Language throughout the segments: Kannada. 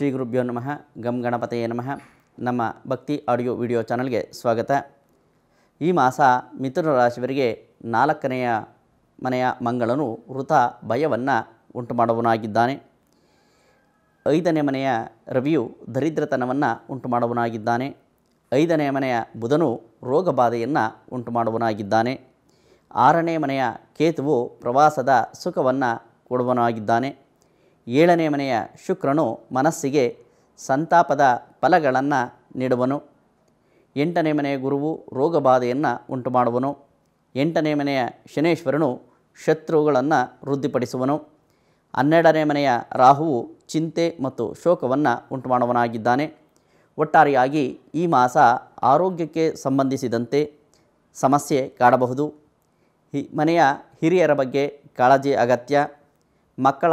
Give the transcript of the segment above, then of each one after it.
ಶ್ರೀ ಗುರುಭ್ಯೋ ನಮಃ ಗಮ್ ಗಣಪತಯೇ ನಮಃ ನಮ್ಮ ಭಕ್ತಿ ಆಡಿಯೋ ವಿಡಿಯೋ ಚಾನಲ್ಗೆ ಸ್ವಾಗತ ಈ ಮಾಸ ಮಿಥುನ ರಾಶಿಯವರಿಗೆ ನಾಲ್ಕನೆಯ ಮನೆಯ ಮಂಗಳನು ವೃತ ಭಯವನ್ನು ಉಂಟು ಮಾಡುವನಾಗಿದ್ದಾನೆ ಐದನೇ ಮನೆಯ ರವಿಯು ದರಿದ್ರತನವನ್ನು ಉಂಟು ಮಾಡುವನಾಗಿದ್ದಾನೆ ಐದನೇ ಮನೆಯ ಬುಧನು ರೋಗ ಉಂಟು ಮಾಡುವನಾಗಿದ್ದಾನೆ ಆರನೇ ಮನೆಯ ಕೇತುವು ಪ್ರವಾಸದ ಸುಖವನ್ನು ಕೊಡುವನಾಗಿದ್ದಾನೆ ಏಳನೇ ಮನೆಯ ಶುಕ್ರನು ಮನಸ್ಸಿಗೆ ಸಂತಾಪದ ಫಲಗಳನ್ನು ನೀಡುವನು ಎಂಟನೇ ಮನೆಯ ಗುರುವು ರೋಗಬಾಧೆಯನ್ನು ಉಂಟು ಮಾಡುವನು ಎಂಟನೇ ಮನೆಯ ಶನೇಶ್ವರನು ಶತ್ರುಗಳನ್ನು ವೃದ್ಧಿಪಡಿಸುವನು ಹನ್ನೆರಡನೇ ಮನೆಯ ರಾಹುವು ಚಿಂತೆ ಮತ್ತು ಶೋಕವನ್ನು ಉಂಟು ಮಾಡುವನಾಗಿದ್ದಾನೆ ಒಟ್ಟಾರೆಯಾಗಿ ಈ ಮಾಸ ಆರೋಗ್ಯಕ್ಕೆ ಸಂಬಂಧಿಸಿದಂತೆ ಸಮಸ್ಯೆ ಕಾಡಬಹುದು ಹಿ ಮನೆಯ ಹಿರಿಯರ ಬಗ್ಗೆ ಕಾಳಜಿ ಅಗತ್ಯ ಮಕ್ಕಳ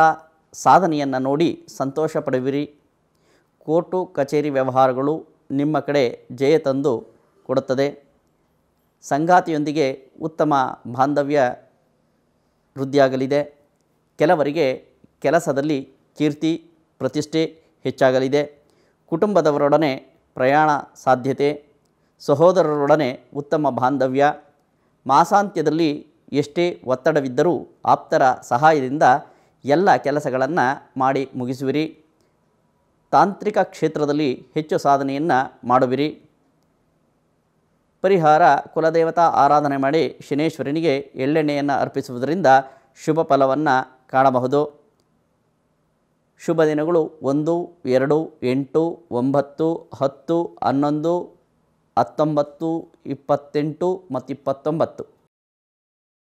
ಸಾಧನೆಯನ್ನು ನೋಡಿ ಸಂತೋಷ ಪಡುವಿರಿ ಕೋರ್ಟು ಕಚೇರಿ ವ್ಯವಹಾರಗಳು ನಿಮ್ಮ ಕಡೆ ಜಯ ತಂದು ಕೊಡುತ್ತದೆ ಸಂಗಾತಿಯೊಂದಿಗೆ ಉತ್ತಮ ಬಾಂಧವ್ಯ ವೃದ್ಧಿಯಾಗಲಿದೆ ಕೆಲವರಿಗೆ ಕೆಲಸದಲ್ಲಿ ಕೀರ್ತಿ ಪ್ರತಿಷ್ಠೆ ಹೆಚ್ಚಾಗಲಿದೆ ಕುಟುಂಬದವರೊಡನೆ ಪ್ರಯಾಣ ಸಾಧ್ಯತೆ ಸಹೋದರರೊಡನೆ ಉತ್ತಮ ಬಾಂಧವ್ಯ ಮಾಸಾಂತ್ಯದಲ್ಲಿ ಎಷ್ಟೇ ಒತ್ತಡವಿದ್ದರೂ ಆಪ್ತರ ಸಹಾಯದಿಂದ ಎಲ್ಲ ಕೆಲಸಗಳನ್ನು ಮಾಡಿ ಮುಗಿಸುವಿರಿ ತಾಂತ್ರಿಕ ಕ್ಷೇತ್ರದಲ್ಲಿ ಹೆಚ್ಚು ಸಾಧನೆಯನ್ನು ಮಾಡುವಿರಿ ಪರಿಹಾರ ಕುಲದೇವತಾ ಆರಾಧನೆ ಮಾಡಿ ಶನೇಶ್ವರನಿಗೆ ಎಳ್ಳೆಣ್ಣೆಯನ್ನು ಅರ್ಪಿಸುವುದರಿಂದ ಶುಭ ಫಲವನ್ನು ಕಾಣಬಹುದು ಶುಭ ದಿನಗಳು ಒಂದು ಎರಡು ಎಂಟು ಒಂಬತ್ತು ಹತ್ತು ಹನ್ನೊಂದು ಹತ್ತೊಂಬತ್ತು ಇಪ್ಪತ್ತೆಂಟು ಮತ್ತು ಇಪ್ಪತ್ತೊಂಬತ್ತು